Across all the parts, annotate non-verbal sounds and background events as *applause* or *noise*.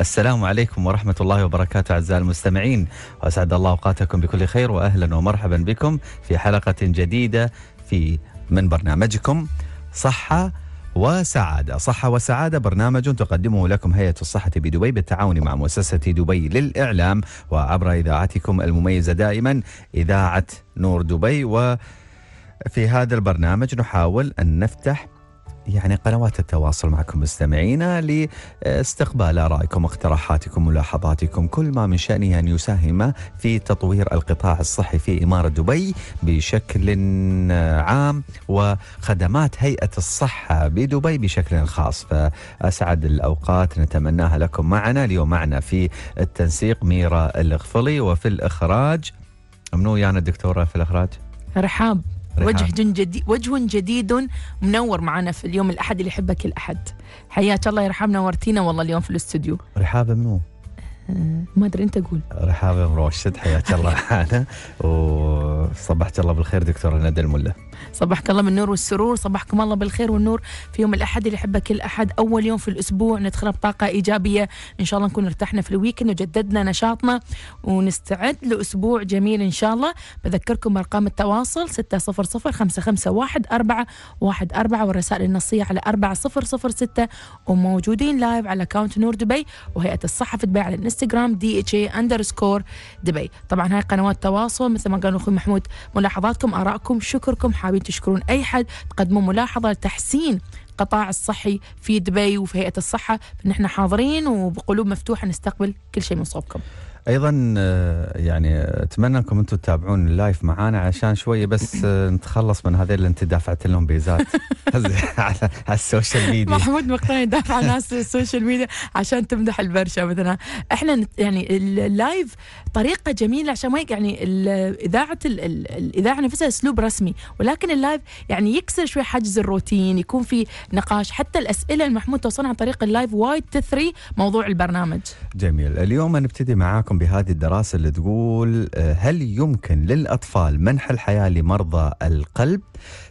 السلام عليكم ورحمة الله وبركاته أعزائي المستمعين وأسعد الله أوقاتكم بكل خير وأهلا ومرحبا بكم في حلقة جديدة في من برنامجكم صحة وسعادة صحة وسعادة برنامج تقدمه لكم هيئة الصحة بدبي بالتعاون مع مؤسسة دبي للإعلام وعبر إذاعتكم المميزة دائما إذاعة نور دبي وفي هذا البرنامج نحاول أن نفتح يعني قنوات التواصل معكم مستمعينا لاستقبال آرائكم واقتراحاتكم وملاحظاتكم كل ما من شأنه أن يساهم في تطوير القطاع الصحي في إمارة دبي بشكل عام وخدمات هيئة الصحة بدبي بشكل خاص فأسعد الأوقات نتمناها لكم معنا اليوم معنا في التنسيق ميرا الغفلي وفي الإخراج منو يانا يعني الدكتورة في الإخراج؟ رحاب وجه جديد وجه جديد منور معنا في اليوم الاحد اللي يحبك الاحد حياك الله يرحمنا ورتينا نورتينا والله اليوم في الاستوديو رحابه منو ما ادري انت قول رحابه مروشد حياك الله معانا *laughs* وصبحت الله بالخير دكتوره ندى الملا صبحك الله بالنور والسرور صبحكم الله بالخير والنور في يوم الاحد اللي يحبه كل احد اول يوم في الاسبوع ندخله بطاقه ايجابيه ان شاء الله نكون ارتحنا في الويكند وجددنا نشاطنا ونستعد لاسبوع جميل ان شاء الله بذكركم بارقام التواصل 6005514114 والرسائل النصية على 4006 وموجودين لايف على كاونت نور دبي وهيئة الصحة في دبي على الانستغرام انستغرام دي اتش اي اندرسكور دبي طبعا هاي قنوات تواصل مثل ما قال اخوي محمود ملاحظاتكم ارائكم شكركم حابين تشكرون اي حد تقدمون ملاحظه لتحسين القطاع الصحي في دبي وفي هيئه الصحه نحن حاضرين وبقلوب مفتوحه نستقبل كل شيء من صوبكم ايضا آه، يعني اتمنى انكم انتم تتابعون اللايف معانا عشان شويه بس آه، نتخلص من هذه اللي انت دافعت لهم بيزات *laughs* على السوشيال ميديا محمود مقتنع يدافع عن ناس السوشيال ميديا عشان تمدح البرشا مثلا احنا يعني اللايف طريقه جميله عشان ما يعني اذاعه الاذاعه نفسها اسلوب رسمي ولكن اللايف يعني يكسر شوي حجز الروتين يكون في نقاش حتى الاسئله المحمود توصلنا عن طريق اللايف وايد تثري موضوع البرنامج جميل اليوم نبتدي معاكم عليكم بهذه الدراسة اللي تقول آه، هل يمكن للأطفال منح الحياة لمرضى القلب؟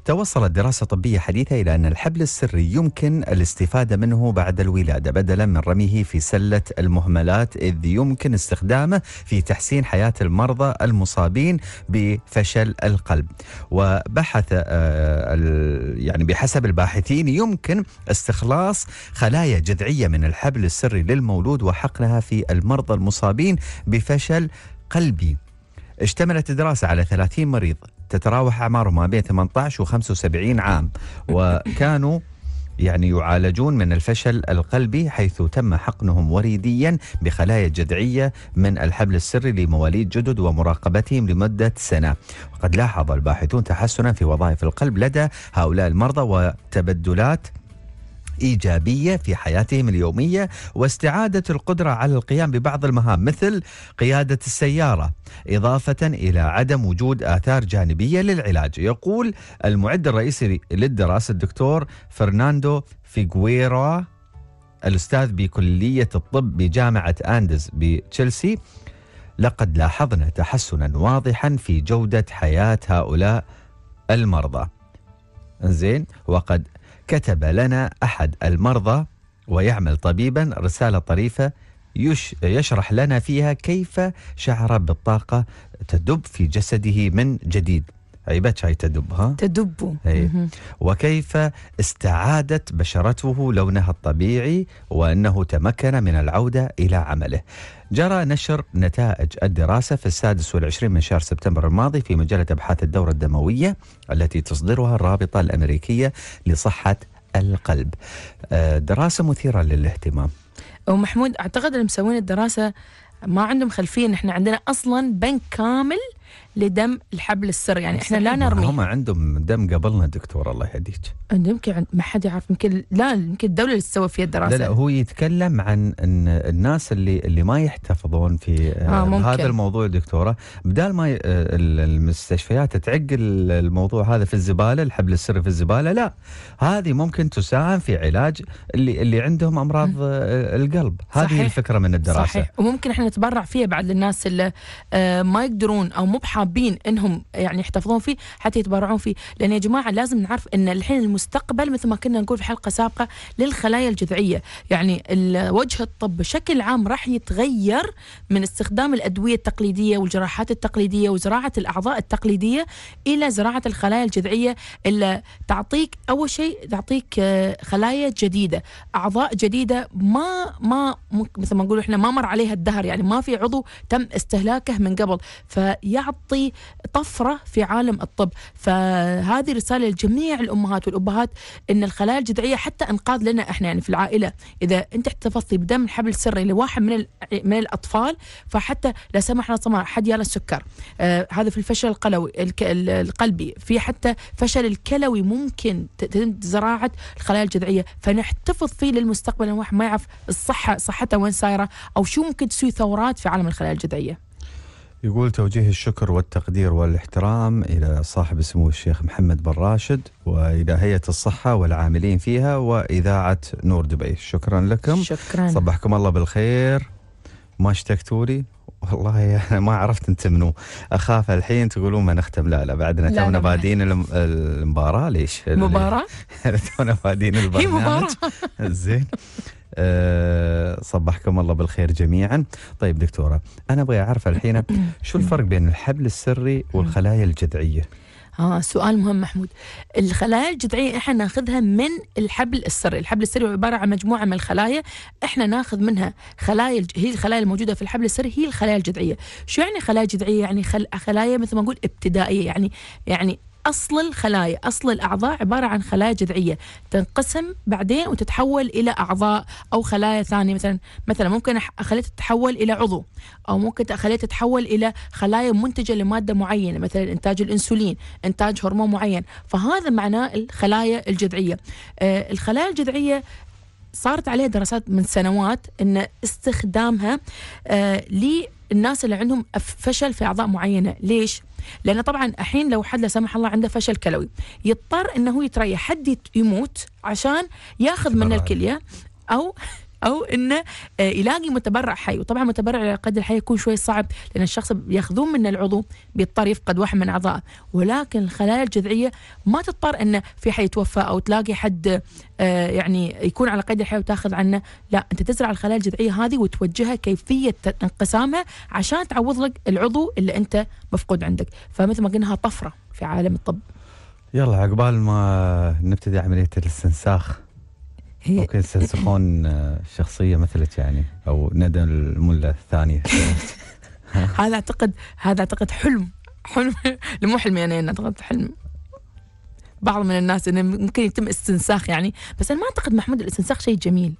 توصلت دراسة طبية حديثة إلى أن الحبل السري يمكن الاستفادة منه بعد الولادة بدلا من رميه في سلة المهملات إذ يمكن استخدامه في تحسين حياة المرضى المصابين بفشل القلب وبحث آه، يعني بحسب الباحثين يمكن استخلاص خلايا جذعية من الحبل السري للمولود وحقنها في المرضى المصابين بفشل قلبي اشتملت الدراسة على 30 مريض تتراوح أعمارهم ما بين 18 و 75 عام وكانوا يعني يعالجون من الفشل القلبي حيث تم حقنهم وريديا بخلايا جذعيه من الحبل السري لمواليد جدد ومراقبتهم لمده سنه، وقد لاحظ الباحثون تحسنا في وظائف القلب لدى هؤلاء المرضى وتبدلات إيجابية في حياتهم اليومية واستعادة القدرة على القيام ببعض المهام مثل قيادة السيارة إضافة إلى عدم وجود آثار جانبية للعلاج يقول المعد الرئيسي للدراسة الدكتور فرناندو فيغويرا الأستاذ بكلية الطب بجامعة أندز بتشيلسي لقد لاحظنا تحسنا واضحا في جودة حياة هؤلاء المرضى زين وقد كتب لنا أحد المرضى ويعمل طبيبا رسالة طريفة يش يشرح لنا فيها كيف شعر بالطاقة تدب في جسده من جديد عيبة هاي تدب ها تدب إيه. وكيف استعادت بشرته لونها الطبيعي وأنه تمكن من العودة إلى عمله جرى نشر نتائج الدراسة في السادس والعشرين من شهر سبتمبر الماضي في مجلة أبحاث الدورة الدموية التي تصدرها الرابطة الأمريكية لصحة القلب آه، دراسة مثيرة للاهتمام ومحمود أعتقد اللي مسوين الدراسة ما عندهم خلفية نحن عندنا أصلا بنك كامل لدم الحبل السري يعني احنا لا نرمي هم عندهم دم قبلنا دكتور الله يهديك يمكن ما حد يعرف يمكن لا يمكن الدوله اللي تسوي فيها الدراسه لا لا هو يتكلم عن ان الناس اللي اللي ما يحتفظون في آه, آه، هذا الموضوع دكتوره بدال ما آه، المستشفيات تعق الموضوع هذا في الزباله الحبل السري في الزباله لا هذه ممكن تساهم في علاج اللي اللي عندهم امراض م. آه، القلب هذه صحيح. الفكره من الدراسه صحيح وممكن احنا نتبرع فيها بعد للناس اللي ما يقدرون او مو حابين انهم يعني يحتفظون فيه حتى يتبرعون فيه لان يا جماعه لازم نعرف ان الحين المستقبل مثل ما كنا نقول في حلقه سابقه للخلايا الجذعيه يعني وجه الطب بشكل عام راح يتغير من استخدام الادويه التقليديه والجراحات التقليديه وزراعه الاعضاء التقليديه الى زراعه الخلايا الجذعيه اللي تعطيك اول شيء تعطيك آه، خلايا جديده اعضاء جديده ما ما مثل ما نقول احنا ما مر عليها الدهر يعني ما في عضو تم استهلاكه من قبل فيعطي تعطي طفرة في عالم الطب فهذه رسالة لجميع الأمهات والأبهات أن الخلايا الجذعية حتى أنقاذ لنا إحنا يعني في العائلة إذا أنت احتفظتي بدم حبل سري لواحد من من الأطفال فحتى لا سمح الله حد يالا السكر آه هذا في الفشل القلوي القلبي في حتى فشل الكلوي ممكن تتم زراعة الخلايا الجذعية فنحتفظ فيه للمستقبل الواحد ما يعرف الصحة صحته وين صايرة أو شو ممكن تسوي ثورات في عالم الخلايا الجذعية يقول توجيه الشكر والتقدير والاحترام إلى صاحب سمو الشيخ محمد بن راشد وإلى هيئة الصحة والعاملين فيها وإذاعة نور دبي شكرا لكم شكرا صبحكم الله بالخير ما اشتقتوا لي والله انا ما عرفت انت منو اخاف الحين تقولون ما نختم لا لا بعدنا تونا بادين المباراه ليش؟ مباراه؟ *laughs* تونا بادين البرنامج هي مباراه *laughs* زين آه، صبحكم الله بالخير جميعا طيب دكتوره انا ابغى اعرف الحين شو الفرق بين الحبل السري والخلايا الجذعيه اه سؤال مهم محمود الخلايا الجذعيه احنا ناخذها من الحبل السري الحبل السري عباره عن مجموعه من الخلايا احنا ناخذ منها خلايا الج... هي الخلايا الموجوده في الحبل السري هي الخلايا الجذعيه شو يعني خلايا جذعيه يعني خل... خلايا مثل ما نقول ابتدائيه يعني يعني أصل الخلايا أصل الأعضاء عبارة عن خلايا جذعية تنقسم بعدين وتتحول إلى أعضاء أو خلايا ثانية مثلا مثلا ممكن أخليها تتحول إلى عضو أو ممكن أخليها تتحول إلى خلايا منتجة لمادة معينة مثلا إنتاج الأنسولين إنتاج هرمون معين فهذا معناه الخلايا الجذعية آه الخلايا الجذعية صارت عليها دراسات من سنوات ان استخدامها آه الناس اللي عندهم فشل في اعضاء معينه ليش لان طبعا الحين لو حد لا سمح الله عنده فشل كلوي يضطر انه يتريح حد يموت عشان ياخذ منه الكليه او او انه آه، يلاقي متبرع حي وطبعا متبرع قد الحي يكون شوي صعب لان الشخص بياخذون منه العضو بيضطر يفقد واحد من اعضائه ولكن الخلايا الجذعيه ما تضطر انه في حد يتوفى او تلاقي حد آه، يعني يكون على قيد الحياه وتاخذ عنه لا انت تزرع الخلايا الجذعيه هذه وتوجهها كيفيه انقسامها عشان تعوض لك العضو اللي انت مفقود عندك فمثل ما قلناها طفره في عالم الطب يلا عقبال ما نبتدي عمليه الاستنساخ هي ممكن استاذ سخون مثلت يعني او ندى الملا الثانيه *laughs* هذا اعتقد هذا اعتقد حلم حلم مو حلم يعني اعتقد حلم بعض من الناس انه ممكن يتم استنساخ يعني بس انا ما اعتقد محمود الاستنساخ شيء جميل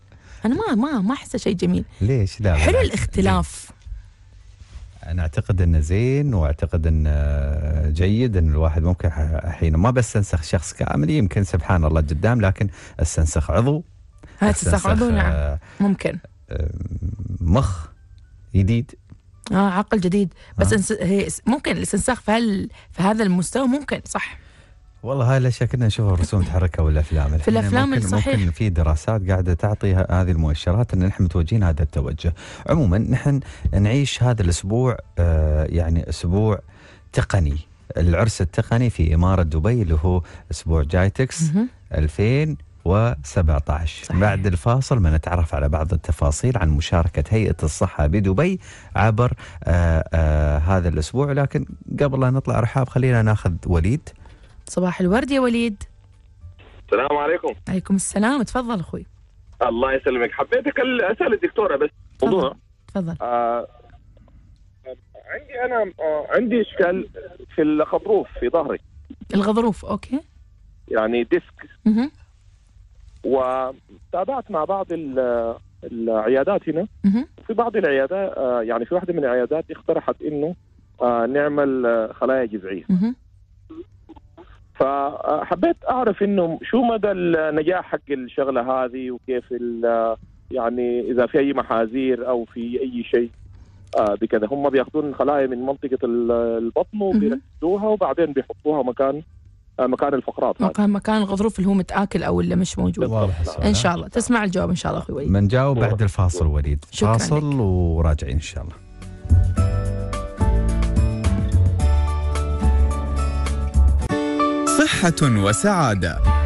انا ما ما ما احسه شيء جميل ليش لا حلو الاختلاف انا اعتقد انه زين واعتقد انه آه، جيد ان الواحد ممكن الحين ما بستنسخ شخص كامل يمكن سبحان الله قدام لكن استنسخ عضو تستوعبه آه، نعم ممكن آه، مخ جديد اه عقل جديد بس آه. انس... هي ممكن الاستنساخ في, هال... في هذا المستوى ممكن صح والله هاي الاشياء كنا نشوفها الرسوم متحركه والافلام في الافلام ممكن صحيح ممكن في دراسات قاعده تعطي هذه المؤشرات ان نحن متوجهين هذا التوجه عموما نحن نعيش هذا الاسبوع آه يعني اسبوع تقني العرس التقني في اماره دبي اللي هو اسبوع جايتكس 2000 2017 صحيح. بعد الفاصل ما نتعرف على بعض التفاصيل عن مشاركة هيئة الصحة بدبي عبر آآ آه، آآ آه، هذا الأسبوع لكن قبل لا نطلع رحاب خلينا ناخذ وليد صباح الورد يا وليد السلام عليكم عليكم السلام تفضل أخوي الله يسلمك حبيت أسأل الدكتورة بس موضوع تفضل آه عندي أنا آه عندي إشكال في الغضروف في ظهري الغضروف أوكي يعني ديسك وتابعت مع بعض العيادات هنا في بعض العيادات آه، يعني في واحده من العيادات اقترحت انه آه، نعمل آه، خلايا جذعيه فحبيت اعرف انه شو مدى النجاح حق الشغله هذه وكيف يعني اذا في اي محاذير او في اي شيء بكذا هم بياخذون خلايا من منطقه البطن وبيركزوها وبعدين بيحطوها مكان آه، مكان الفقرات مكان مكان الغضروف اللي هو متاكل او اللي مش موجود واضح ان شاء الله تسمع الجواب ان شاء الله اخوي وليد بنجاوب بعد الفاصل وليد فاصل لك. وراجعين ان شاء الله صحه وسعاده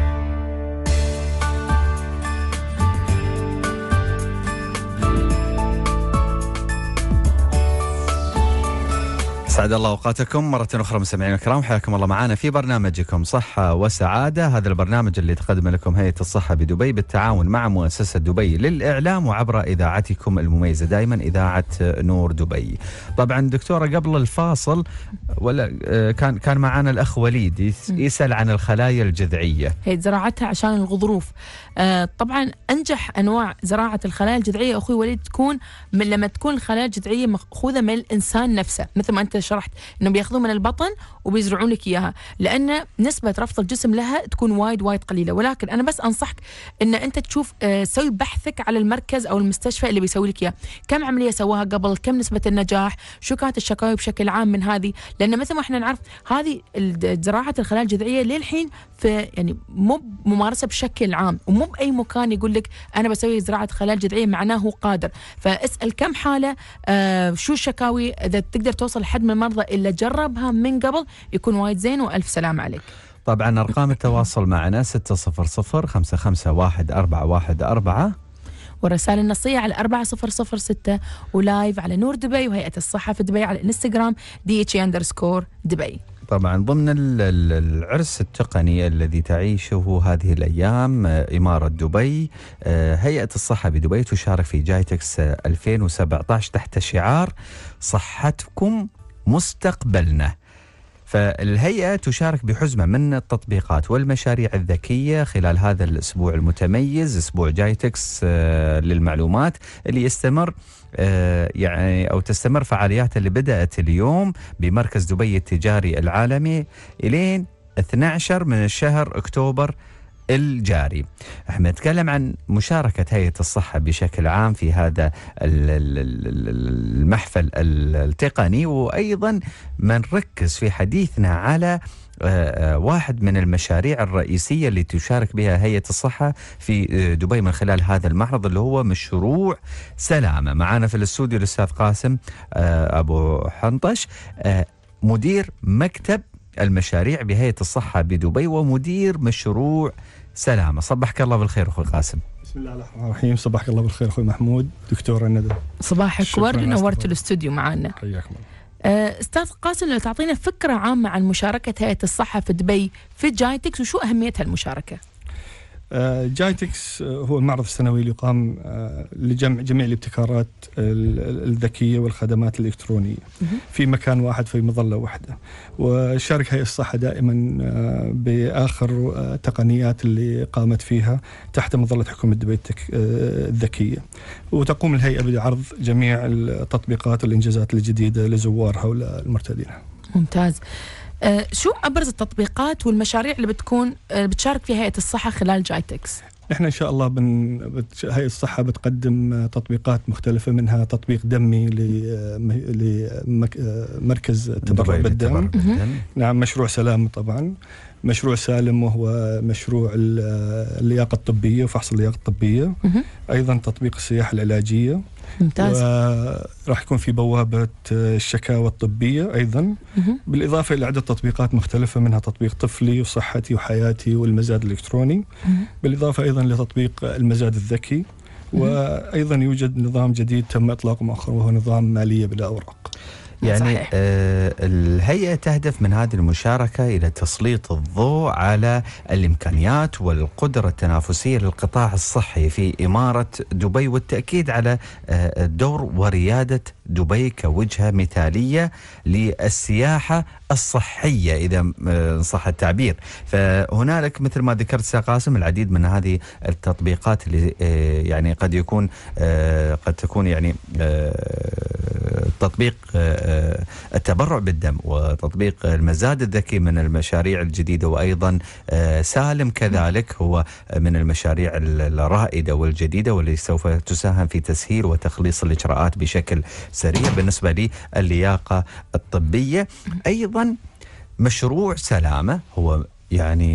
اسعد الله اوقاتكم مره اخرى مستمعينا الكرام حياكم الله معنا في برنامجكم صحه وسعاده هذا البرنامج اللي تقدمه لكم هيئه الصحه بدبي بالتعاون مع مؤسسه دبي للاعلام وعبر اذاعتكم المميزه دائما اذاعه نور دبي. طبعا دكتوره قبل الفاصل ولا آه، كان كان معنا الاخ وليد يسال عن الخلايا الجذعيه. هي زراعتها عشان الغضروف آه، طبعا انجح انواع زراعه الخلايا الجذعيه اخوي وليد تكون من لما تكون الخلايا الجذعيه ماخوذه من الانسان نفسه مثل ما انت شرحت انه بياخذون من البطن وبيزرعون لك اياها لان نسبه رفض الجسم لها تكون وايد وايد قليله ولكن انا بس انصحك ان انت تشوف تسوي آه، بحثك على المركز او المستشفى اللي بيسوي لك اياه كم عمليه سواها قبل كم نسبه النجاح شو كانت الشكاوي بشكل عام من هذه لان مثل ما احنا نعرف هذه زراعه الخلايا الجذعيه للحين في يعني مو ممارسه بشكل عام ومو مو باي مكان يقول لك انا بسوي زراعه خلايا جذعيه معناه هو قادر فاسال كم حاله آه شو الشكاوي اذا تقدر توصل لحد من المرضى الا جربها من قبل يكون وايد زين والف سلام عليك طبعا ارقام التواصل معنا 600 551 414 والرسائل النصية على 4006 ولايف على نور دبي وهيئة الصحة في دبي على انستغرام دي اتش اندرسكور دبي طبعا ضمن العرس التقني الذي تعيشه هذه الايام آه، اماره دبي آه، هيئه الصحه بدبي تشارك في جايتكس 2017 آه، تحت شعار صحتكم مستقبلنا فالهيئة تشارك بحزمة من التطبيقات والمشاريع الذكية خلال هذا الأسبوع المتميز أسبوع جايتكس آه، للمعلومات اللي يستمر آه، يعني أو تستمر فعالياته اللي بدأت اليوم بمركز دبي التجاري العالمي إلين 12 من الشهر أكتوبر الجاري احنا نتكلم عن مشاركة هيئة الصحة بشكل عام في هذا المحفل التقني وأيضا ما نركز في حديثنا على آه، آه، واحد من المشاريع الرئيسية اللي تشارك بها هيئة الصحة في آه، دبي من خلال هذا المعرض اللي هو مشروع سلامة معنا في الاستوديو الأستاذ قاسم أبو حنطش مدير مكتب المشاريع بهيئة الصحة بدبي ومدير مشروع سلامة صبحك الله بالخير أخوي قاسم بسم الله الرحمن الرحيم صباحك الله بالخير أخوي محمود دكتورة ندى صباحك ورد ونورت الاستوديو معنا حياكم آه، استاذ قاسم لو تعطينا فكره عامه عن مشاركه هيئه الصحه في دبي في جايتكس وشو اهميه هالمشاركه؟ آه، جايتكس آه، هو المعرض السنوي اللي يقام آه، لجمع جميع الابتكارات الذكيه والخدمات الالكترونيه في مكان واحد في مظله واحده وشارك هيئه الصحه دائما باخر التقنيات اللي قامت فيها تحت مظله حكومه دبي الذكيه وتقوم الهيئه بعرض جميع التطبيقات والانجازات الجديده لزوارها ولمرتدينها ممتاز آه، شو ابرز التطبيقات والمشاريع اللي بتكون آه، بتشارك فيها هيئه الصحه خلال جايتكس؟ نحن ان شاء الله بن... بت... هي الصحه بتقدم آه، تطبيقات مختلفه منها تطبيق دمي لمركز لم... التبرع بالدم. بالدم نعم مشروع سلام طبعا مشروع سالم وهو مشروع اللياقه الطبيه وفحص اللياقه الطبيه ايضا تطبيق السياحه العلاجيه ممتاز راح يكون في بوابه آه، الشكاوى الطبيه ايضا بالاضافه الى عده تطبيقات مختلفه منها تطبيق طفلي وصحتي وحياتي والمزاد الالكتروني بالاضافه ايضا لتطبيق المزاد الذكي وايضا يوجد نظام جديد تم اطلاقه مؤخرا وهو نظام ماليه بلا اوراق يعني صحيح. آه الهيئة تهدف من هذه المشاركة إلى تسليط الضوء على الإمكانيات والقدرة التنافسية للقطاع الصحي في إمارة دبي والتأكيد على آه الدور وريادة دبي كوجهة مثالية للسياحة الصحية إذا آه، صح التعبير فهنالك مثل ما ذكرت سا قاسم العديد من هذه التطبيقات اللي آه، يعني قد يكون آه، قد تكون يعني تطبيق التبرع بالدم وتطبيق المزاد الذكي من المشاريع الجديدة وأيضا سالم كذلك هو من المشاريع الرائدة والجديدة واللي سوف تساهم في تسهيل وتخليص الإجراءات بشكل سريع بالنسبة للياقة الطبية أيضا مشروع سلامه هو يعني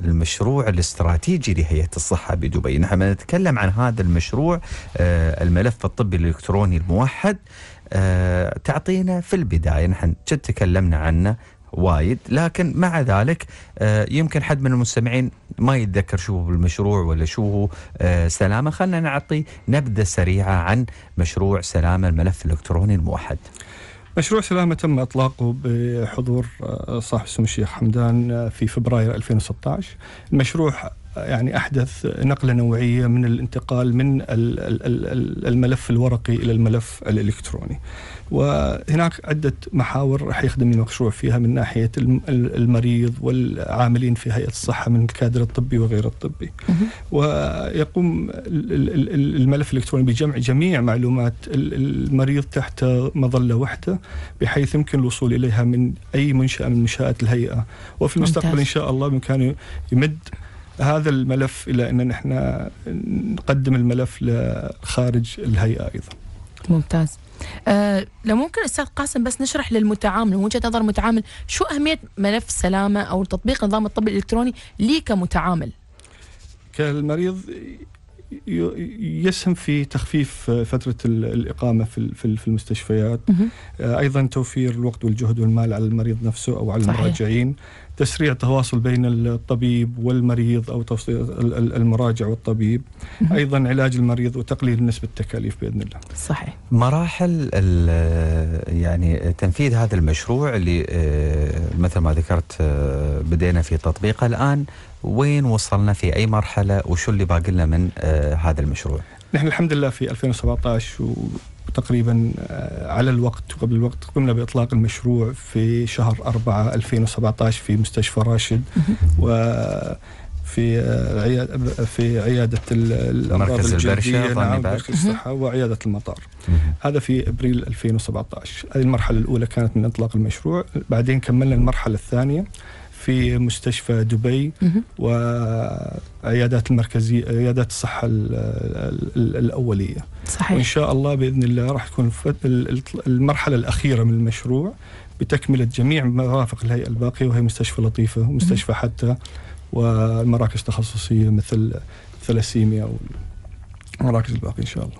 المشروع الاستراتيجي لهيئه الصحه بدبي، نحن نتكلم عن هذا المشروع آه، الملف الطبي الالكتروني الموحد آه، تعطينا في البدايه نحن جد تكلمنا عنه وايد لكن مع ذلك آه، يمكن حد من المستمعين ما يتذكر شو هو المشروع ولا شو هو سلامه خلينا نعطي نبذه سريعه عن مشروع سلامه الملف الالكتروني الموحد مشروع سلامة تم إطلاقه بحضور آه، صاحب السمو الشيخ حمدان آه، في فبراير 2016 المشروع يعني احدث نقله نوعيه من الانتقال من الملف الورقي الى الملف الالكتروني. وهناك عده محاور راح يخدم المشروع فيها من ناحيه المريض والعاملين في هيئه الصحه من الكادر الطبي وغير الطبي. ويقوم الملف الالكتروني بجمع جميع معلومات المريض تحت مظله واحده بحيث يمكن الوصول اليها من اي منشاه من منشات الهيئه وفي المستقبل ان شاء الله بامكانه يمد هذا الملف الى ان نحن نقدم الملف لخارج الهيئه ايضا. ممتاز. أه لو ممكن استاذ قاسم بس نشرح للمتعامل من وجهه نظر المتعامل شو اهميه ملف سلامه او تطبيق نظام الطب الالكتروني لي كمتعامل؟ كالمريض يسهم في تخفيف فترة الإقامة في المستشفيات آه، أيضا توفير الوقت والجهد والمال على المريض نفسه أو على صحيح. المراجعين تسريع تواصل بين الطبيب والمريض او المراجع والطبيب ايضا علاج المريض وتقليل نسبه التكاليف باذن الله صحيح مراحل يعني تنفيذ هذا المشروع اللي آه، مثل ما ذكرت آه، بدينا في تطبيقه الان وين وصلنا في اي مرحله وشو اللي باقي لنا من آه، هذا المشروع نحن الحمد لله في 2017 و تقريبا آه، على الوقت قبل الوقت قمنا بإطلاق المشروع في شهر 4 2017 في مستشفى راشد و آه، في آه، في عيادة الأمراض الجلدية نعم الصحة وعيادة المطار هذا في أبريل 2017 هذه المرحلة الأولى كانت من إطلاق المشروع بعدين كملنا المرحلة الثانية في مستشفى دبي وعيادات المركزيه عيادات الصحه الاوليه صحيح وان شاء الله باذن الله راح تكون المرحله الاخيره من المشروع بتكمله جميع مرافق الهيئه الباقيه وهي مستشفى لطيفه ومستشفى حتى ومراكز تخصصيه مثل ثلاسيميا والمراكز الباقيه ان شاء الله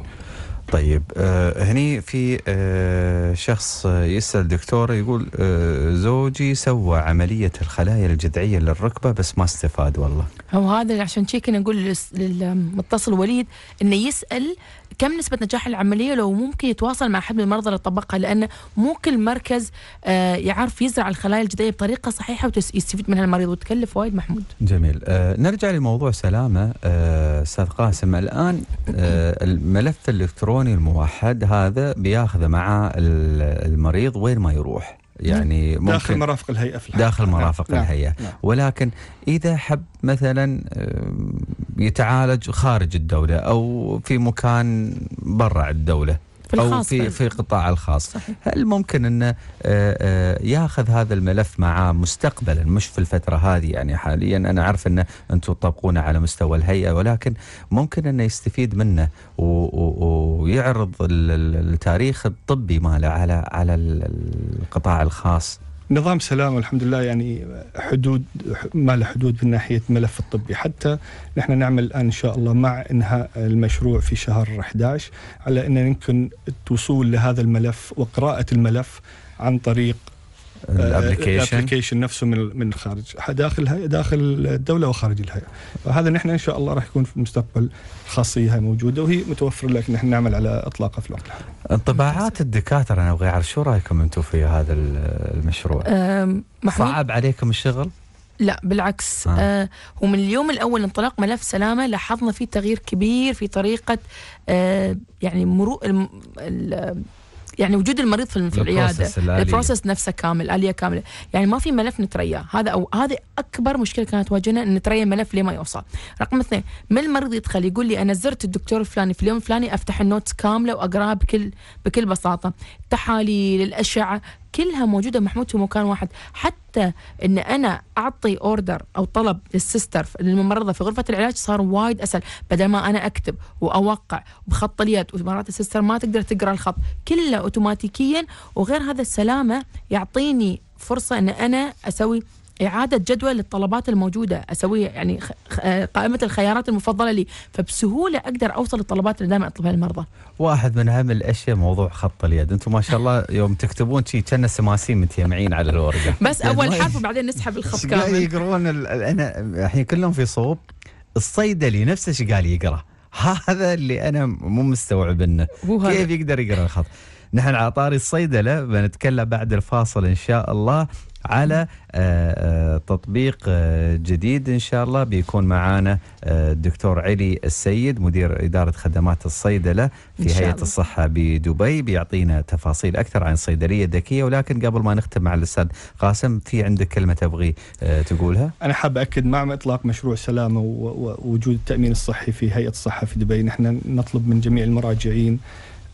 طيب آه هني في آه شخص يسأل دكتور يقول آه زوجي سوى عملية الخلايا الجذعية للركبة بس ما استفاد والله هو هذا عشان شيء كنا نقول للمتصل وليد انه يسأل كم نسبة نجاح العملية لو ممكن يتواصل مع أحد من المرضى لطبقها لأن مو كل مركز آه، يعرف يزرع الخلايا الجذعية بطريقة صحيحة ويستفيد منها المريض وتكلف وايد محمود جميل آه، نرجع لموضوع سلامة آه، أستاذ قاسم الآن الملف الإلكتروني الالكتروني الموحد هذا بياخذه مع المريض وين ما يروح يعني ممكن داخل مرافق الهيئه في داخل مرافق *laughs* نعم. الهيئه نعم. ولكن اذا حب مثلا يتعالج خارج الدوله او في مكان برا الدوله او في في القطاع الخاص صحيح. هل ممكن ان آه، آه، ياخذ هذا الملف معاه مستقبلا مش في الفتره هذه يعني حاليا انا اعرف ان انتم تطبقونه على مستوى الهيئه ولكن ممكن انه يستفيد منه ويعرض التاريخ الطبي ماله على على القطاع الخاص نظام سلامه الحمد لله يعني حدود ما له حدود من ناحيه الملف الطبي حتى نحن نعمل الان ان شاء الله مع انهاء المشروع في شهر 11 على ان يمكن الوصول لهذا الملف وقراءه الملف عن طريق الابلكيشن الابلكيشن نفسه من من خارج داخل داخل الدوله وخارج الهيئه فهذا نحن ان شاء الله راح يكون في المستقبل خاصيه هاي موجوده وهي متوفره لكن نحن نعمل على اطلاقها في الوقت الحالي انطباعات الدكاتره انا ابغى اعرف شو رايكم انتم في هذا المشروع صعب عليكم الشغل لا بالعكس آه. آه ومن اليوم الاول انطلاق ملف سلامه لاحظنا فيه تغيير كبير في طريقه آه يعني مرور يعني وجود المريض في, العياده البروسس نفسه كامل الاليه كامله يعني ما في ملف نترياه هذا او هذه اكبر مشكله كانت تواجهنا ان نتريا ملف ليه ما يوصل رقم اثنين من المريض يدخل يقول لي انا زرت الدكتور الفلاني في اليوم الفلاني افتح النوتس كامله واقراها بكل بكل بساطه تحاليل الاشعه كلها موجوده محمود في مكان واحد حتى ان انا اعطي اوردر او طلب للسيستر للممرضه في غرفه العلاج صار وايد اسهل بدل ما انا اكتب واوقع بخط اليد ومرات السيستر ما تقدر تقرا الخط كله اوتوماتيكيا وغير هذا السلامه يعطيني فرصه ان انا اسوي اعاده جدول الطلبات الموجوده أسوي يعني قائمه الخيارات المفضله لي فبسهوله اقدر اوصل للطلبات اللي دائما اطلبها المرضى واحد من اهم الاشياء موضوع خط اليد انتم ما شاء الله يوم تكتبون شيء كنا سماسين متيمعين على الورقه *laughs* بس اول حرف وبعدين نسحب الخط كامل يقرون انا الحين كلهم في صوب الصيدلي نفسه ايش قال يقرا *laughs* هذا اللي انا مو مستوعب انه كيف يقدر يقرا الخط نحن على طاري الصيدلة بنتكلم بعد الفاصل إن شاء الله على آه، آه، تطبيق آه، جديد ان شاء الله بيكون معانا الدكتور علي السيد مدير اداره خدمات الصيدله في هيئه الصحه بدبي بيعطينا تفاصيل اكثر عن الصيدليه الذكيه ولكن قبل ما نختم مع الاستاذ قاسم في عندك كلمه تبغي تقولها؟ انا حاب اكد مع اطلاق مشروع سلامه ووجود التامين الصحي في هيئه الصحه في دبي نحن نطلب من جميع المراجعين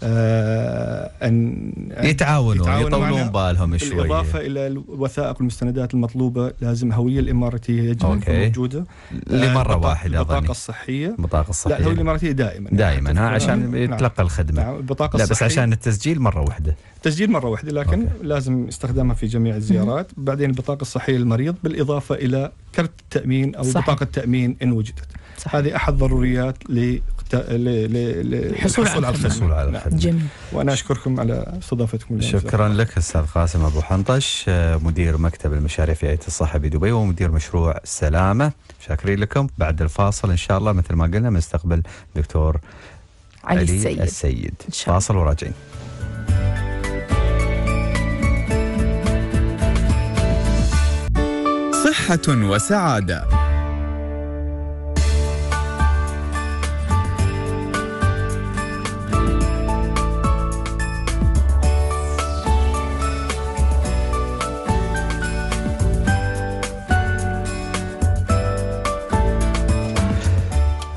آه، ان يتعاونوا يطولون بالهم شوي بالاضافه الى الوثائق والمستندات المطلوبه لازم الهويه الاماراتيه يجب أن تكون موجوده آه، لمره واحده البطاقه الصحيه البطاقه الصحيه لا الهويه الاماراتيه دائما يعني دائما ها عشان يتلقى نعم. الخدمه نعم البطاقه لا بس عشان التسجيل مره واحده تسجيل مره واحده لكن أوكي. لازم استخدامها في جميع الزيارات بعدين البطاقه الصحيه للمريض بالاضافه الى كرت التامين او صح. بطاقه التامين ان وجدت صحيح. هذه احد ضروريات للحصول على الحصول على نعم. الخدمه جميل وانا اشكركم على استضافتكم شكرا لك استاذ قاسم ابو حنطش مدير مكتب المشاريع في ايت الصحه بدبي ومدير مشروع سلامه شاكرين لكم بعد الفاصل ان شاء الله مثل ما قلنا بنستقبل دكتور علي, علي السيد, السيد. إن شاء فاصل وراجعين صحه وسعاده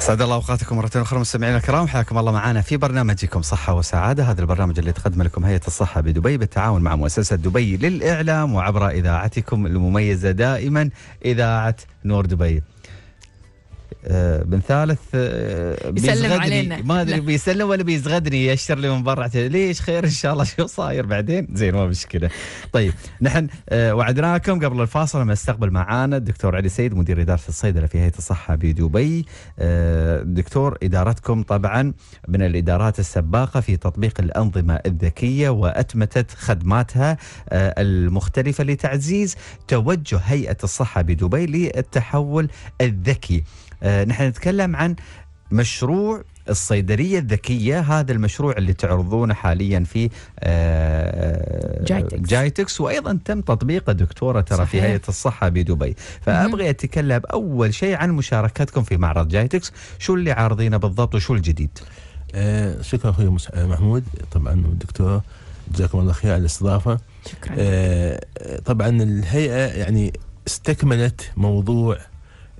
سعد الله اوقاتكم مره اخرى مستمعينا الكرام حياكم الله معنا في برنامجكم صحه وسعاده هذا البرنامج اللي تقدم لكم هيئه الصحه بدبي بالتعاون مع مؤسسه دبي للاعلام وعبر اذاعتكم المميزه دائما اذاعه نور دبي بن آه، ثالث بيسلم آه، علينا ما ادري بيسلم ولا بيزغدني يشر لي من برا ليش خير ان شاء الله شو صاير بعدين زين ما مشكله طيب نحن آه، وعدناكم قبل الفاصل لما استقبل معانا الدكتور علي سيد مدير اداره الصيدله في هيئه الصحه بدبي دكتور ادارتكم طبعا من الادارات السباقه في تطبيق الانظمه الذكيه واتمتت خدماتها المختلفه لتعزيز توجه هيئه الصحه بدبي للتحول الذكي آه، نحن نتكلم عن مشروع الصيدلية الذكية هذا المشروع اللي تعرضونه حاليا في آه، جايتكس. جايتكس وأيضا تم تطبيقه دكتورة ترى في هيئة الصحة بدبي فأبغي أتكلم أول شيء عن مشاركتكم في معرض جايتكس شو اللي عارضينه بالضبط وشو الجديد آه، شكرا أخوي محمود طبعا الدكتور جزاكم الله خير على الاستضافة شكرا طبعا الهيئة يعني استكملت موضوع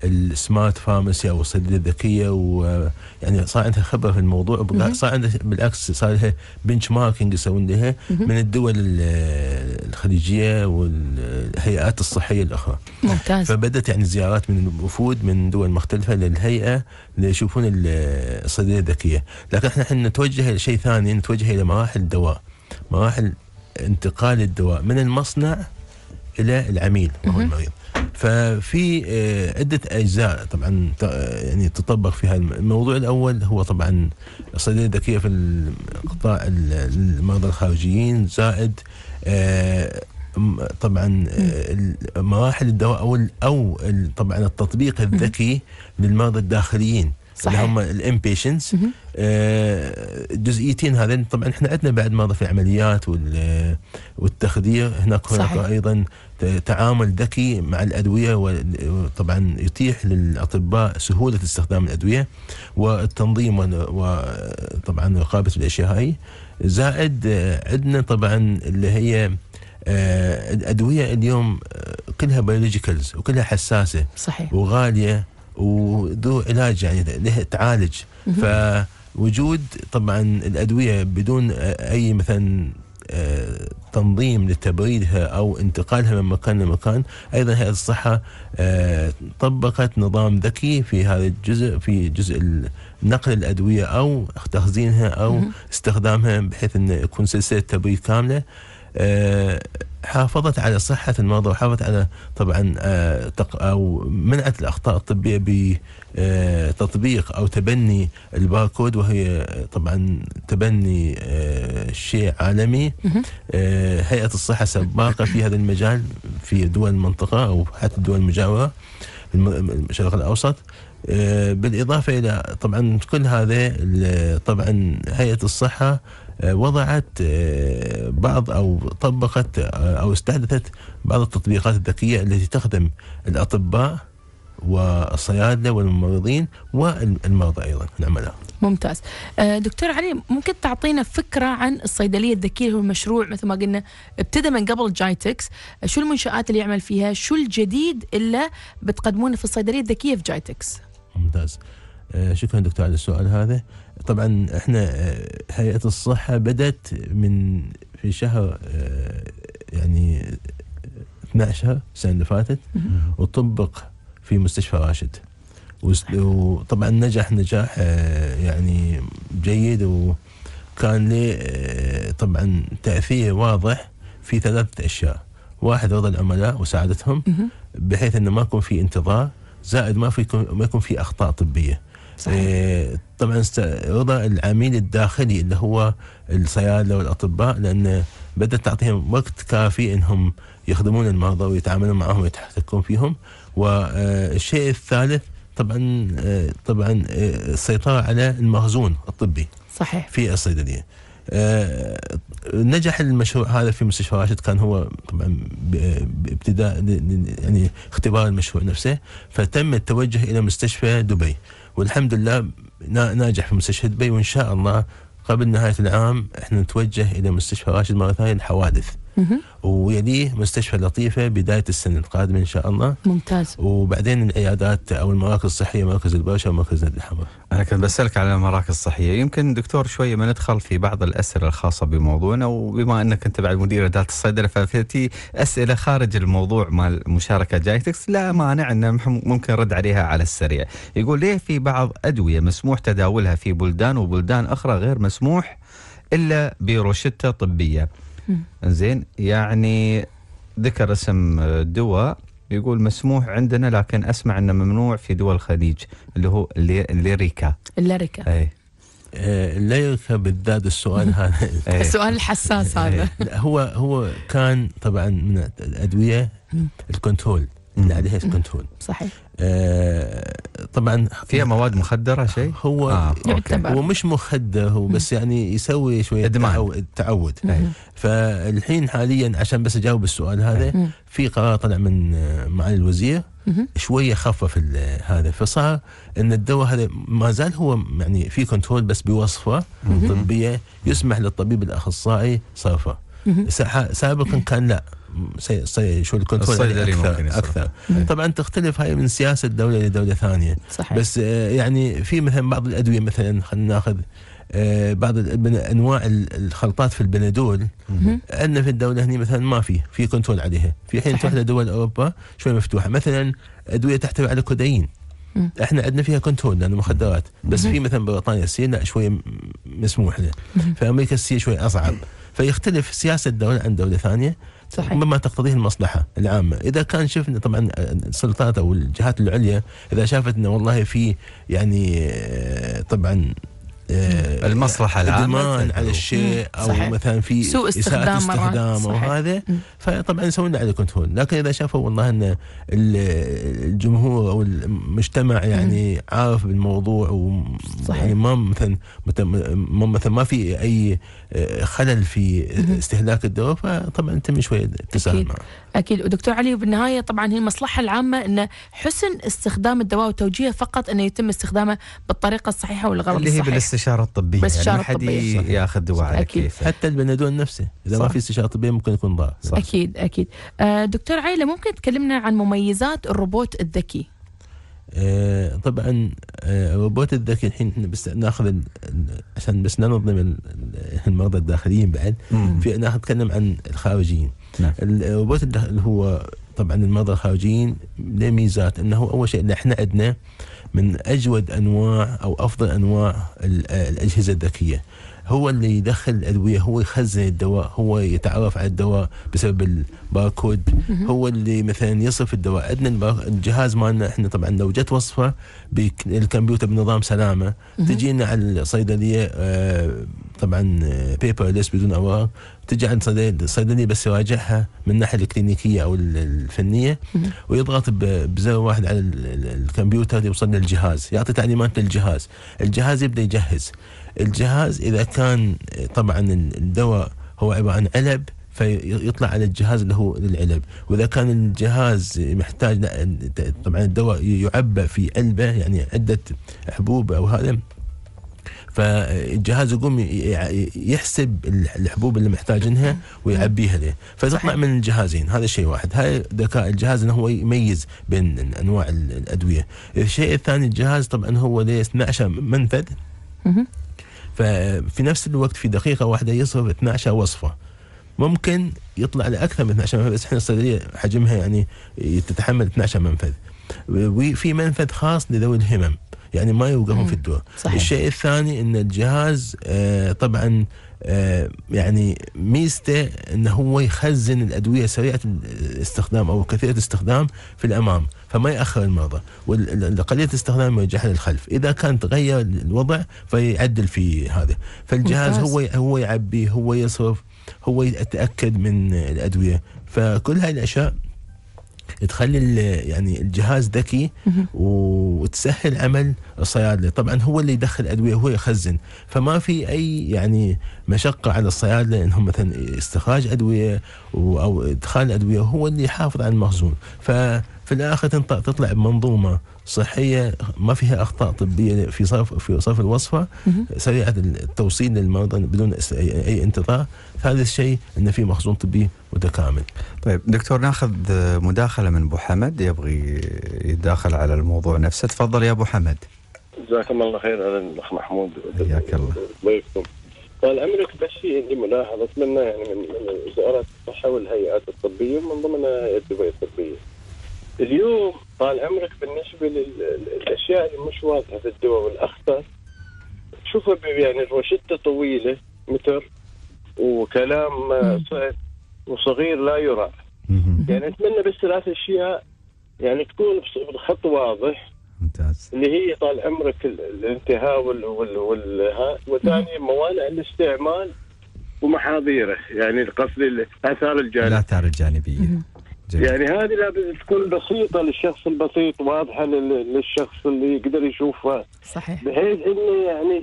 السمارت فارماسي او الصيدليه الذكيه ويعني صار عندها خبره في الموضوع صار عندها بالعكس صار لها بنش ماركينج يسوون لها من الدول الخليجيه والهيئات الصحيه الاخرى. ممتاز. فبدات يعني زيارات من الوفود من دول مختلفه للهيئه ليشوفون الصيدليه الذكيه، لكن احنا احنا نتوجه لشيء ثاني نتوجه الى مراحل الدواء. مراحل انتقال الدواء من المصنع الى العميل وهو المريض. ففي آه، عدة أجزاء طبعا آه، يعني تطبق فيها الموضوع الأول هو طبعا الصيدلية الذكية في القطاع المرضى الخارجيين زائد آه، طبعا مراحل الدواء أو, أو طبعا التطبيق الذكي للمرضى الداخليين صحيح. اللي هم بيشنتس جزئيتين هذين طبعا احنا عندنا بعد مرضى في العمليات والتخدير هناك هناك ايضا تعامل ذكي مع الأدوية وطبعا يتيح للأطباء سهولة استخدام الأدوية والتنظيم وطبعا رقابة الأشياء هاي زائد عندنا طبعا اللي هي آه، الأدوية اليوم آه، كلها بيولوجيكالز وكلها حساسة صحيح وغالية وذو علاج يعني لها تعالج فوجود طبعا الأدوية بدون أي مثلا آه، تنظيم لتبريدها أو انتقالها من مكان لمكان أيضا هيئة الصحة آه، طبقت نظام ذكي في هذا الجزء في جزء نقل الأدوية أو تخزينها أو استخدامها بحيث انه يكون سلسلة تبريد كاملة آه، حافظت على صحة المرضى وحافظت على طبعا آه، أو منعت الأخطاء الطبية بتطبيق آه، أو تبني الباركود وهي طبعا تبني شيء عالمي هيئة الصحة سباقة في هذا المجال في دول المنطقة أو حتى الدول المجاورة الشرق الأوسط بالإضافة إلى طبعا كل هذا طبعا هيئة الصحة آه، وضعت آه، بعض او طبقت آه، او استحدثت بعض التطبيقات الذكيه التي تخدم الاطباء والصيادله والممرضين والمرضى ايضا العملاء. ممتاز. دكتور علي ممكن تعطينا فكره عن الصيدليه الذكيه هو مشروع مثل ما قلنا ابتدى من قبل جايتكس، شو المنشات اللي يعمل فيها؟ شو الجديد اللي بتقدمونه في الصيدليه الذكيه في جايتكس؟ ممتاز. شكرا دكتور على السؤال هذا. طبعا احنا آه، هيئه الصحه بدات من في شهر آه، يعني 12 السنه اللي فاتت وطبق في مستشفى راشد وطبعا نجح نجاح آه، يعني جيد وكان لي طبعا تاثير واضح في ثلاثه اشياء واحد رضا العملاء وساعدتهم بحيث انه ما يكون في انتظار زائد ما في ما يكون في اخطاء طبيه آه، طبعا رضا العميل الداخلي اللي هو الصيادله والاطباء لان بدات تعطيهم وقت كافي انهم يخدمون المرضى ويتعاملون معهم ويتحكمون فيهم والشيء الثالث طبعا آه، طبعا آه، السيطره على المخزون الطبي صحيح في الصيدليه نجح المشروع هذا في مستشفى راشد كان هو طبعا ابتداء يعني اختبار المشروع نفسه فتم التوجه الى مستشفى دبي والحمد لله ناجح في مستشفى دبي وان شاء الله قبل نهايه العام احنا نتوجه الى مستشفى راشد مره ثانيه للحوادث ويليه مستشفى لطيفه بدايه السنه القادمه ان شاء الله ممتاز وبعدين العيادات او المراكز الصحيه مركز الباشا ومركز نادي الحمراء انا كنت بسالك على المراكز الصحيه يمكن دكتور شويه ما ندخل في بعض الاسئله الخاصه بموضوعنا وبما انك انت بعد مدير اداره الصيدله ففي اسئله خارج الموضوع مال مشاركه جايتكس لا مانع ان ممكن رد عليها على السريع يقول ليه في بعض ادويه مسموح تداولها في بلدان وبلدان اخرى غير مسموح الا بروشته طبيه زين يعني ذكر اسم دواء يقول مسموح عندنا لكن اسمع انه ممنوع في دول الخليج اللي هو الليريكا الليريكا اي إيه، لا يوثق بالذات السؤال *laughs* هذا السؤال الحساس هذا هو هو كان طبعا من الادويه الكنترول اللي عليها كنترول صحيح آه طبعا فيها مواد مخدره شيء هو آه،, آه، هو مش مخدر هو بس يعني يسوي شويه ادمان تعود فالحين حاليا عشان بس اجاوب السؤال هذا في قرار طلع من معالي الوزير شويه خفف هذا فصار ان الدواء هذا ما زال هو يعني في كنترول بس بوصفه طبيه يسمح للطبيب الاخصائي صرفه سابقا كان لا شو الكنترول اكثر اكثر طبعا تختلف هاي من سياسه دوله لدوله ثانيه صحيح. بس آه، يعني في مثلا بعض الادويه مثلا خلينا ناخذ آه، بعض من انواع الخلطات في البنادول عندنا في الدوله هنا مثلا ما في في كنترول عليها في حين تروح لدول اوروبا شوي مفتوحه مثلا ادويه تحتوي على كودين احنا عندنا فيها كنترول لانه مخدرات بس في مثلا بريطانيا السي لا شوي مسموح له امريكا السي شوي اصعب فيختلف سياسة دولة عن دولة ثانية صحيح. مما تقتضيه المصلحه العامه، اذا كان شفنا طبعا السلطات او الجهات العليا اذا شافت انه والله في يعني آه، طبعا آه، المصلحه العامه ادمان على الشيء او صحيح. مثلا في سوء استخدام, استخدام او هذا فطبعا يسوون عليه كنترول لكن اذا شافوا والله ان الجمهور او المجتمع يعني عارف بالموضوع و يعني ما مثلا مثلا ما في اي آه، خلل في استهلاك الدواء فطبعا تم شويه التساهل معه اكيد ودكتور علي بالنهايه طبعا هي المصلحه العامه ان حسن استخدام الدواء وتوجيهه فقط انه يتم استخدامه بالطريقه الصحيحه والغلط الصحيح الاستشاره الطبيه بس يعني ما حد ياخذ دواء على كيف حتى البنادول نفسه اذا صح. ما في استشاره طبيه ممكن يكون ضار صح. اكيد اكيد آه، دكتور عائله ممكن تكلمنا عن مميزات الروبوت الذكي آه، طبعا آه، الروبوت الذكي الحين بس ناخذ عشان بس ننظم المرضى الداخليين بعد في نتكلم عن الخارجيين نعم. الروبوت اللي هو طبعا المرضى الخارجيين له ميزات انه اول شيء احنا عندنا من اجود انواع او افضل انواع الاجهزه الذكيه هو اللي يدخل الادويه هو يخزن الدواء هو يتعرف على الدواء بسبب الباركود هو اللي مثلا يصف الدواء عندنا الجهاز مالنا احنا طبعا لو جت وصفه بالكمبيوتر بنظام سلامه تجينا على الصيدليه آه، طبعا بيبر آه، ليس بدون اوراق تجي عند الصيدليه بس يراجعها من الناحيه الكلينيكيه او الفنيه ويضغط بزر واحد على الكمبيوتر يوصل للجهاز يعطي تعليمات للجهاز الجهاز يبدا يجهز الجهاز إذا كان طبعا الدواء هو عبارة عن علب فيطلع على الجهاز اللي هو العلب واذا كان الجهاز محتاج طبعا الدواء يعبى في علبه يعني عده حبوب او هذا فالجهاز يقوم يحسب الحبوب اللي محتاجينها ويعبيها له فيطلع من الجهازين هذا شيء واحد هاي ذكاء الجهاز انه هو يميز بين انواع الادويه الشيء الثاني الجهاز طبعا هو له 12 منفذ ففي نفس الوقت في دقيقة واحدة يصرف 12 وصفة ممكن يطلع لأكثر من 12 منفذ بس احنا الصيدلية حجمها يعني تتحمل 12 منفذ وفي منفذ خاص لذوي الهمم يعني ما يوقفون في الدور صحيح. الشيء الثاني ان الجهاز آه طبعا آه يعني ميزته انه هو يخزن الادويه سريعه الاستخدام او كثيره الاستخدام في الامام فما يأخر المرضى وقليلة استخدام يرجعها للخلف إذا كان تغير الوضع فيعدل في هذا فالجهاز هو هو يعبي هو يصرف هو يتأكد من الأدوية فكل هاي الأشياء تخلي يعني الجهاز ذكي وتسهل عمل الصيادله، طبعا هو اللي يدخل ادويه هو يخزن، فما في اي يعني مشقه على الصيادله انهم مثلا استخراج ادويه او ادخال ادويه هو اللي يحافظ على المخزون، ف في الاخر تطلع بمنظومه صحيه ما فيها اخطاء طبيه في صرف في صرف الوصفه سريعه التوصيل للمرضى بدون اي انتظار هذا الشيء ان في مخزون طبي متكامل. طيب دكتور ناخذ مداخله من ابو حمد يبغي يتداخل على الموضوع نفسه تفضل يا ابو حمد. جزاكم الله خير على الاخ محمود حياك الله ضيفكم بس في عندي ملاحظه اتمنى يعني من وزاره الصحه والهيئات الطبيه ومن ضمنها دبي الطبيه اليوم طال عمرك بالنسبه للاشياء اللي مش واضحه في الدواء والاخطر شوفها يعني الروشته طويله متر وكلام آه، صعب وصغير لا يرى يعني اتمنى بس ثلاث اشياء يعني تكون بخط واضح ممتاز اللي هي طال عمرك الانتهاء وال وال وال وثاني موانع الاستعمال ومحاذيره يعني قصدي الاثار الجانبيه الاثار الجانبيه جميل. يعني هذه لابد تكون بسيطه للشخص البسيط واضحه للشخص اللي يقدر يشوفها صحيح بحيث انه يعني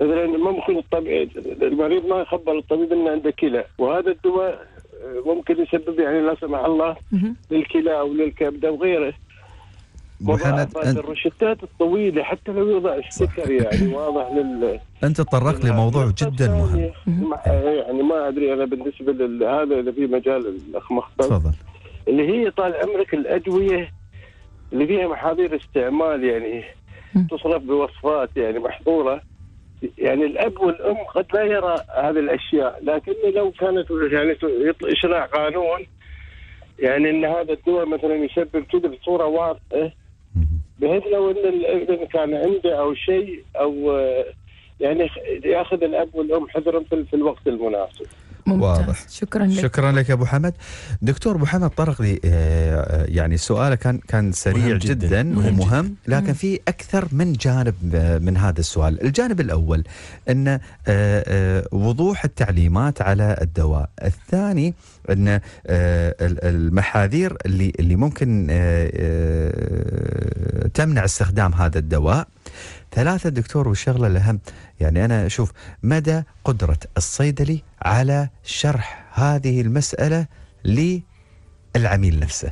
مثلا آه، ممكن الطبيب المريض ما يخبر الطبيب انه عنده كلى وهذا الدواء آه، ممكن يسبب يعني لا سمح الله للكلى او او وغيره محمد أنت... الروشتات الطويله حتى لو يوضع السكر يعني واضح لل انت تطرقت لموضوع جدا مهم يعني ما ادري انا بالنسبه لهذا إذا في مجال الاخ مختار تفضل اللي هي طال عمرك الادويه اللي فيها محاذير استعمال يعني تصرف بوصفات يعني محظوره يعني الاب والام قد لا يرى هذه الاشياء لكن لو كانت يعني اشراع قانون يعني ان هذا الدواء مثلا يسبب كذا بصوره واضحه بحيث لو ان الابن كان عنده او شيء او آه، يعني ياخذ الاب والام حذرهم في الوقت المناسب. ممتاز. واضح شكرا لك شكرا لك يا ابو حمد دكتور ابو حمد طرق لي آه، آه، يعني سؤاله كان كان سريع مهم جدا, جداً مهم ومهم جداً. لكن في اكثر من جانب آه، من هذا السؤال الجانب الاول ان وضوح التعليمات على الدواء الثاني ان المحاذير اللي اللي ممكن تمنع استخدام هذا الدواء ثلاثة دكتور والشغلة الأهم يعني أنا أشوف مدى قدرة الصيدلي على شرح هذه المسألة للعميل نفسه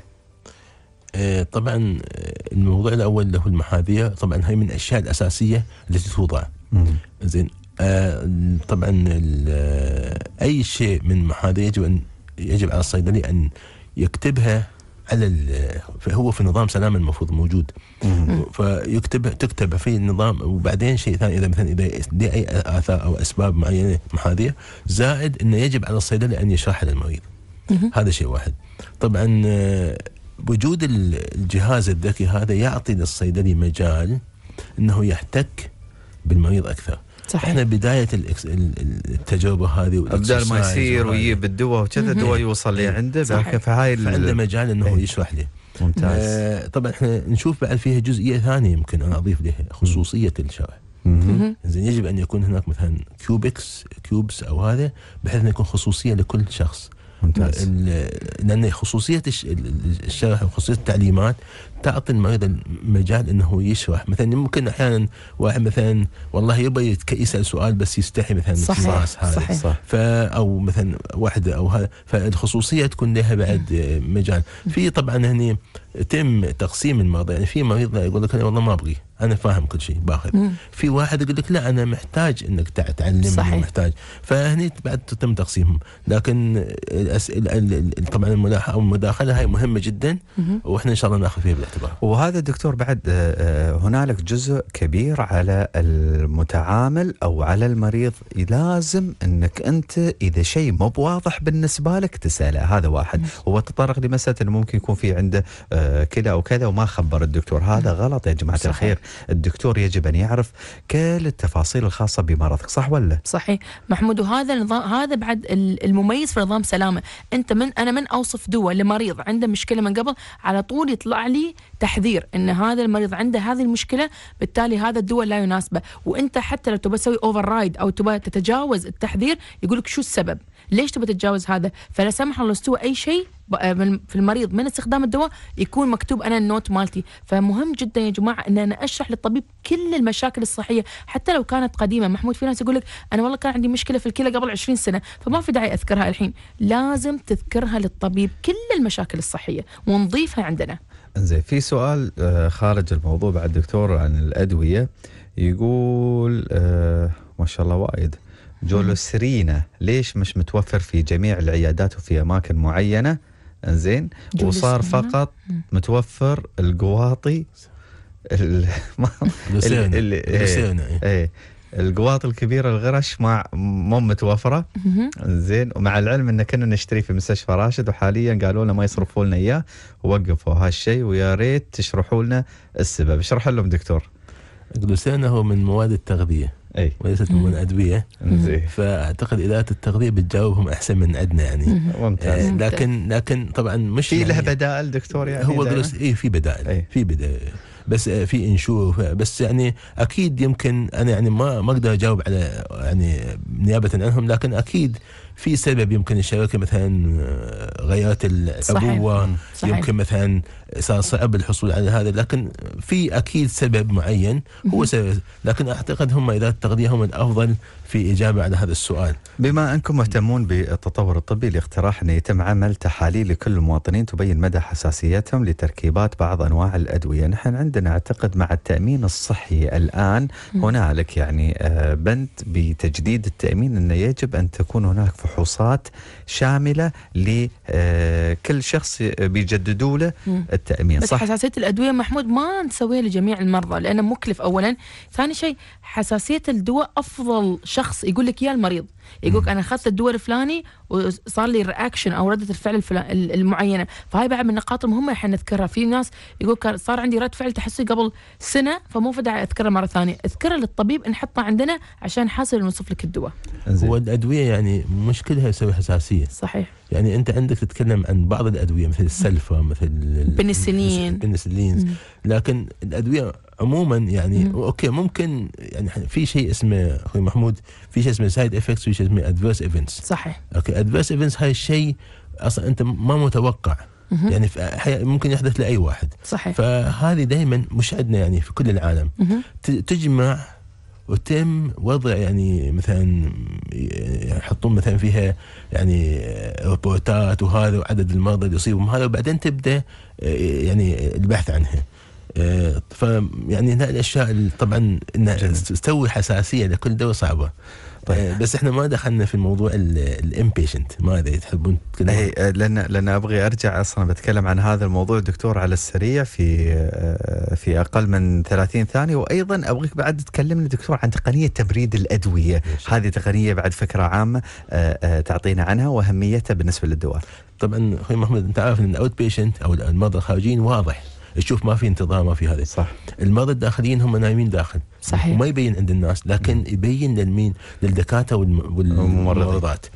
آه، طبعا آه، الموضوع الاول له المحاذيه طبعا هي من الاشياء الاساسيه التي توضع زين آه، طبعا اي شيء من محاذيه يجب ان يجب على الصيدلي ان يكتبها على هو في نظام سلام المفروض موجود فيكتب تكتب في النظام وبعدين شيء ثاني اذا مثلا اذا دي اي اثار او اسباب معينه محاذيه زائد انه يجب على الصيدلي ان يشرحها للمريض هذا شيء واحد طبعا آه، وجود الجهاز الذكي هذا يعطي للصيدلي مجال انه يحتك بالمريض اكثر صحيح. احنا بدايه التجربه هذه بدل ما يصير ويجيب الدواء وكذا الدواء يوصل لي إيه. عنده فهاي فعنده مجال انه إيه. يشرح لي ممتاز آه طبعا احنا نشوف بعد فيها جزئيه ثانيه يمكن انا اضيف لها خصوصيه الشرح زين يجب ان يكون هناك مثلا كيوبكس كيوبس او هذا بحيث انه يكون خصوصيه لكل شخص ممتاز لان خصوصيه الشرح وخصوصيه التعليمات تعطي المريض المجال انه يشرح مثلا ممكن احيانا واحد مثلا والله يبغى يسال سؤال بس يستحي مثلا صحيح صحيح صح. او مثلا واحد او هذا فالخصوصيه تكون لها بعد مجال في طبعا هني تم تقسيم المرضى يعني في مريض يقول لك انا والله ما ابغي انا فاهم كل شيء باخذ مم. في واحد يقول لك لا انا محتاج انك تعلمني صحيح. محتاج فهني بعد تتم تقسيمهم لكن الاسئله طبعا المداخله هاي مهمه جدا مم. واحنا ان شاء الله ناخذ فيها بالاعتبار وهذا دكتور بعد آه، آه، هنالك جزء كبير على المتعامل او على المريض لازم انك انت اذا شيء مو بواضح بالنسبه لك تساله هذا واحد هو تطرق لمساله انه ممكن يكون في عنده آه، كذا او كذا وما خبر الدكتور هذا غلط يا جماعه الخير الدكتور يجب أن يعرف كل التفاصيل الخاصة بمرضك صح ولا صحيح محمود وهذا نظام هذا بعد المميز في نظام سلامة أنت من أنا من أوصف دواء لمريض عنده مشكلة من قبل على طول يطلع لي تحذير أن هذا المريض عنده هذه المشكلة بالتالي هذا الدواء لا يناسبه وأنت حتى لو تبى تسوي أوفر رايد أو تبى تتجاوز التحذير يقول لك شو السبب ليش تبغى تتجاوز هذا فلا سمح الله استوى اي شيء آه، في المريض من استخدام الدواء يكون مكتوب انا النوت مالتي فمهم جدا يا جماعه ان انا اشرح للطبيب كل المشاكل الصحيه حتى لو كانت قديمه محمود في ناس يقول لك انا والله كان عندي مشكله في الكلى قبل 20 سنه فما في داعي اذكرها الحين لازم تذكرها للطبيب كل المشاكل الصحيه ونضيفها عندنا انزين في سؤال آه، خارج الموضوع بعد دكتور عن الادويه يقول آه، ما شاء الله وايد جولوسرينا ليش مش متوفر في جميع العيادات وفي اماكن معينه انزين وصار فقط متوفر القواطي القواطي الكبيره الغرش ما مو متوفره زين ومع العلم ان كنا نشتري في مستشفى راشد وحاليا قالوا لنا ما يصرفوا لنا اياه ووقفوا هالشيء ويا ريت تشرحوا لنا السبب اشرح لهم دكتور جلوسانا هو من مواد التغذيه اي وليست من ادويه فاعتقد اداره التغذيه بتجاوبهم احسن من عندنا يعني إيه، ممتاز لكن لكن طبعا مش في لها يعني بدائل دكتور يعني هو درس إيه، اي في بدائل آه، في بدائل بس في انشوف بس يعني اكيد يمكن انا يعني ما ما اقدر اجاوب على يعني نيابه عنهم لكن اكيد في سبب يمكن الشركه مثلا آه، غيرت الابوه صحيح. صحيح. يمكن مثلا صار صعب الحصول على هذا لكن في اكيد سبب معين هو سبب لكن اعتقد هم اداره التغذيه هم الافضل في اجابه على هذا السؤال. بما انكم مهتمون بالتطور الطبي لاقتراح انه يتم عمل تحاليل لكل المواطنين تبين مدى حساسيتهم لتركيبات بعض انواع الادويه، نحن عندنا اعتقد مع التامين الصحي الان هنالك يعني آه، بند بتجديد التامين انه يجب ان تكون هناك فحوصات شامله لكل آه، شخص بيجددوا له التامين بس صح؟ حساسيه الادويه محمود ما نسويها لجميع المرضى لانه مكلف اولا، ثاني شيء حساسيه الدواء افضل شخص يقول لك يا المريض يقولك انا اخذت الدواء الفلاني وصار لي رياكشن او رده الفعل المعينه فهاي بعد من النقاط المهمه احنا نذكرها في ناس يقول صار عندي رد فعل تحسي قبل سنه فمو فدع اذكره مره ثانيه اذكره للطبيب نحطه عندنا عشان حاصل يوصف لك الدواء هو الادويه يعني كلها يسوي حساسيه صحيح يعني انت عندك تتكلم عن بعض الادويه مثل السلفا مثل البنسلين البنسلين لكن الادويه عموما يعني مم. اوكي ممكن يعني في شيء اسمه اخوي محمود في شيء اسمه سايد افكتس وفي شيء اسمه ادفيرس ايفنتس صحيح اوكي ادفيرس ايفنتس هاي الشيء اصلا انت ما متوقع مم. يعني ممكن يحدث لاي واحد صحيح فهذه دائما مش عندنا يعني في كل العالم مم. تجمع وتم وضع يعني مثلا يعني يحطون مثلا فيها يعني روبوتات وهذا وعدد المرضى اللي يصيبهم هذا وبعدين تبدا يعني البحث عنها. ف يعني هذه الاشياء طبعا ان تسوي حساسيه لكل دواء صعبه. طيب إيه، بس احنا ما دخلنا في موضوع الامبيشنت ما اذا تحبون تتكلمون اي إيه، لان لان ابغي ارجع اصلا بتكلم عن هذا الموضوع دكتور على السريع في آه، في اقل من 30 ثانيه وايضا ابغيك بعد تكلمنا دكتور عن تقنيه تبريد الادويه هذه تقنيه بعد فكره عامه آه، آه، تعطينا عنها واهميتها بالنسبه للدواء طبعا اخوي محمد انت عارف ان الاوت بيشنت او المرضى الخارجيين واضح تشوف ما في انتظام ما في هذا صح المرضى الداخليين هم نايمين داخل صحيح وما يبين عند الناس لكن يبين للمين للدكاتره والممرضات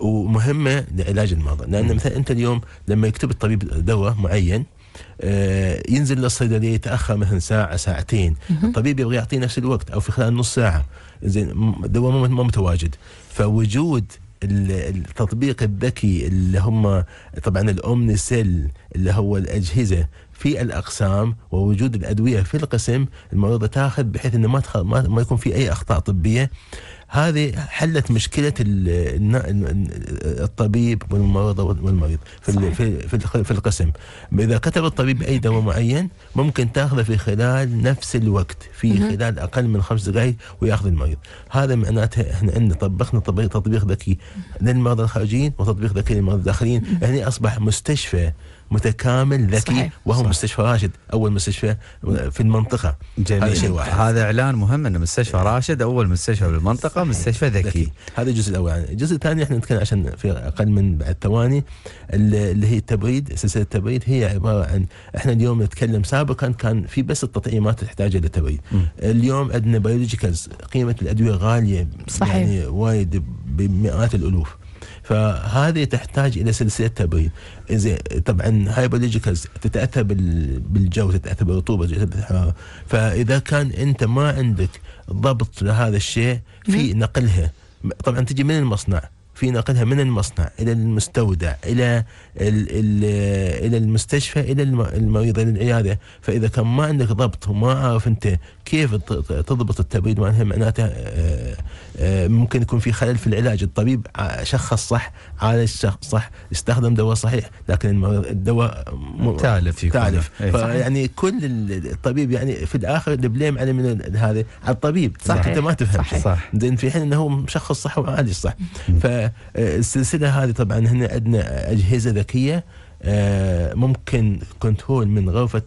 ومهمه لعلاج المرضى لان مثلا انت اليوم لما يكتب الطبيب دواء معين آه، ينزل للصيدليه يتاخر مثلا ساعه ساعتين الطبيب يبغى يعطيه نفس الوقت او في خلال نص ساعه زين الدواء ما متواجد فوجود التطبيق الذكي اللي هم طبعا الاومني سيل اللي هو الاجهزه في الاقسام ووجود الادويه في القسم المريضه تاخذ بحيث انه ما ما يكون في اي اخطاء طبيه هذه حلت مشكله الطبيب والمريضه والمريض في في في القسم اذا كتب الطبيب اي دواء معين ممكن تاخذه في خلال نفس الوقت في خلال اقل من خمس دقائق وياخذ المريض هذا معناته احنا عندنا طبقنا تطبيق ذكي للمرضى الخارجيين وتطبيق ذكي للمرضى الداخليين هني يعني اصبح مستشفى متكامل ذكي صحيح. وهو صحيح. مستشفى راشد اول مستشفى في المنطقه جميل. هذا شيء واحد هذا اعلان مهم ان مستشفى إيه. راشد اول مستشفى بالمنطقه صحيح. مستشفى ذكي. ذكي هذا الجزء الاول الجزء الثاني احنا نتكلم عشان في اقل من بعد ثواني اللي هي التبريد سلسله التبريد هي عباره عن احنا اليوم نتكلم سابقا كان في بس التطعيمات تحتاج الى تبريد اليوم عندنا بيولوجيكالز قيمه الادويه غاليه صحيح. يعني وايد بمئات الالوف فهذه تحتاج الى سلسله تبريد زين طبعا هاي تتاثر بالجو تتاثر بالرطوبه تتاثر بالحراره فاذا كان انت ما عندك ضبط لهذا الشيء في نقلها طبعا تجي من المصنع في نقلها من المصنع الى المستودع الى الـ الـ الى المستشفى الى المريض الى العياده فاذا كان ما عندك ضبط وما عارف انت كيف تضبط التبريد وانها معناته آه، آه، ممكن يكون في خلل في العلاج الطبيب شخص صح عالج صح استخدم دواء صحيح لكن الدواء تالف تالف إيه. فيعني كل الطبيب يعني في الاخر البليم على من هذا على الطبيب صح انت ما تفهم صح, صح. في حين انه هو مشخص صح وعالج صح فالسلسله آه، هذه طبعا هنا عندنا اجهزه ذكيه ممكن كنترول من غرفه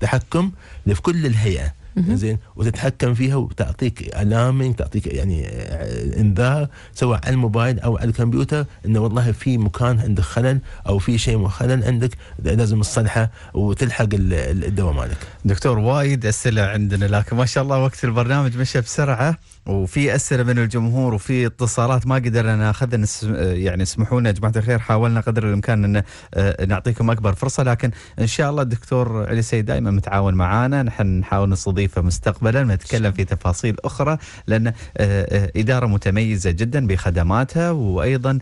تحكم في كل الهيئه زين وتتحكم فيها وتعطيك الارمنج تعطيك يعني آه، انذار سواء على الموبايل او على الكمبيوتر انه والله في مكان عندك خلل او في شيء خلل عندك لازم تصلحه وتلحق الدواء مالك. دكتور وايد اسئله عندنا لكن ما شاء الله وقت البرنامج مشى بسرعه وفي اسئله من الجمهور وفي اتصالات ما قدرنا ناخذها يعني اسمحوا لنا يا جماعه الخير حاولنا قدر الامكان ان أه، نعطيكم اكبر فرصه لكن ان شاء الله الدكتور علي سيد دائما متعاون معانا نحن نحاول نستضيفه مستقبلا نتكلم في تفاصيل اخرى لان أه، أه، اداره متميزه جدا بخدماتها وايضا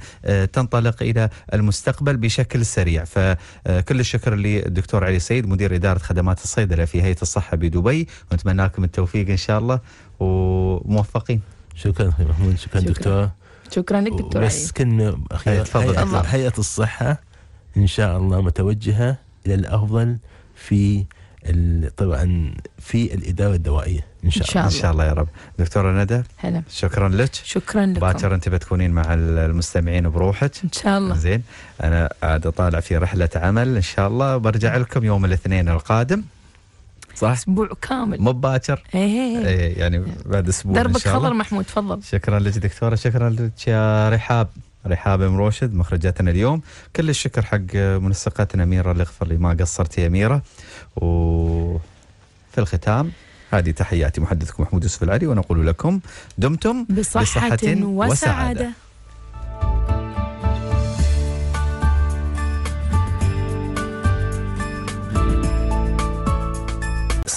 تنطلق الى المستقبل بشكل سريع فكل الشكر للدكتور علي سيد مدير اداره خدمات الصيدله في هيئه الصحه بدبي ونتمنى لكم التوفيق ان شاء الله وموفقين شكرا اخي محمود شكرا, شكرا. دكتور شكرا لك دكتور بس كنا تفضل هيئه الصحه ان شاء الله متوجهه الى الافضل في طبعا في الاداره الدوائيه ان شاء, إن شاء الله ان شاء الله يا رب دكتوره ندى هلا شكرا لك شكرا لكم باكر انت بتكونين مع المستمعين بروحك ان شاء الله زين انا قاعد اطالع في رحله عمل ان شاء الله برجع لكم يوم الاثنين القادم صح اسبوع كامل مو باكر ايه. إيه،, إيه. إيه، يعني بعد اسبوع دربك إن شاء الله. خضر محمود تفضل شكرا لك دكتوره شكرا لك يا رحاب رحاب ام روشد مخرجاتنا اليوم كل الشكر حق منسقتنا اميره الاغفر لي ما قصرت يا اميره وفي الختام هذه تحياتي محدثكم محمود يوسف العلي ونقول لكم دمتم بصحة, بصحة وسعادة, وسعادة.